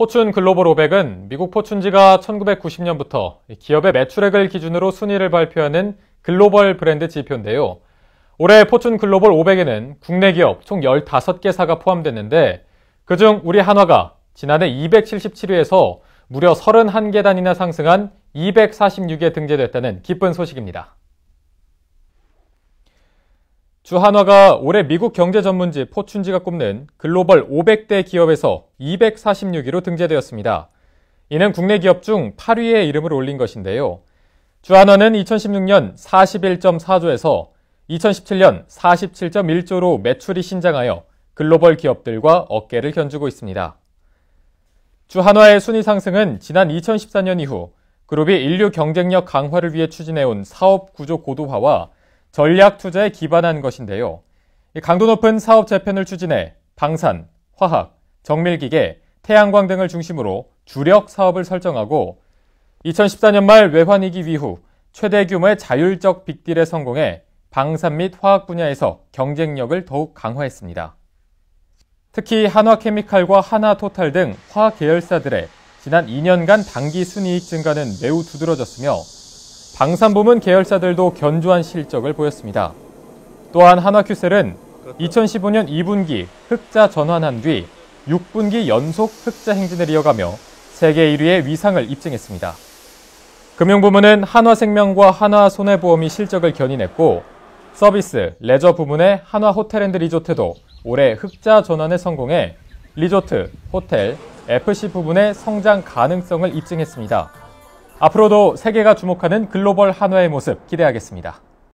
포춘 글로벌 500은 미국 포춘지가 1990년부터 기업의 매출액을 기준으로 순위를 발표하는 글로벌 브랜드 지표인데요. 올해 포춘 글로벌 500에는 국내 기업 총 15개사가 포함됐는데 그중 우리 한화가 지난해 277위에서 무려 3 1개단이나 상승한 246위에 등재됐다는 기쁜 소식입니다. 주한화가 올해 미국 경제 전문지 포춘지가 꼽는 글로벌 500대 기업에서 246위로 등재되었습니다. 이는 국내 기업 중 8위의 이름을 올린 것인데요. 주한화는 2016년 41.4조에서 2017년 47.1조로 매출이 신장하여 글로벌 기업들과 어깨를 견주고 있습니다. 주한화의 순위 상승은 지난 2014년 이후 그룹이 인류 경쟁력 강화를 위해 추진해온 사업 구조 고도화와 전략 투자에 기반한 것인데요. 강도 높은 사업 재편을 추진해 방산, 화학, 정밀기계, 태양광 등을 중심으로 주력 사업을 설정하고 2014년 말 외환위기 이후 최대 규모의 자율적 빅딜에 성공해 방산 및 화학 분야에서 경쟁력을 더욱 강화했습니다. 특히 한화케미칼과 한화토탈등 화학 계열사들의 지난 2년간 단기 순이익 증가는 매우 두드러졌으며 방산부문 계열사들도 견조한 실적을 보였습니다. 또한 한화큐셀은 2015년 2분기 흑자 전환한 뒤 6분기 연속 흑자 행진을 이어가며 세계 1위의 위상을 입증했습니다. 금융부문은 한화생명과 한화손해보험이 실적을 견인했고 서비스, 레저 부문의 한화호텔앤드 리조트도 올해 흑자 전환에 성공해 리조트, 호텔, FC 부문의 성장 가능성을 입증했습니다. 앞으로도 세계가 주목하는 글로벌 한화의 모습 기대하겠습니다.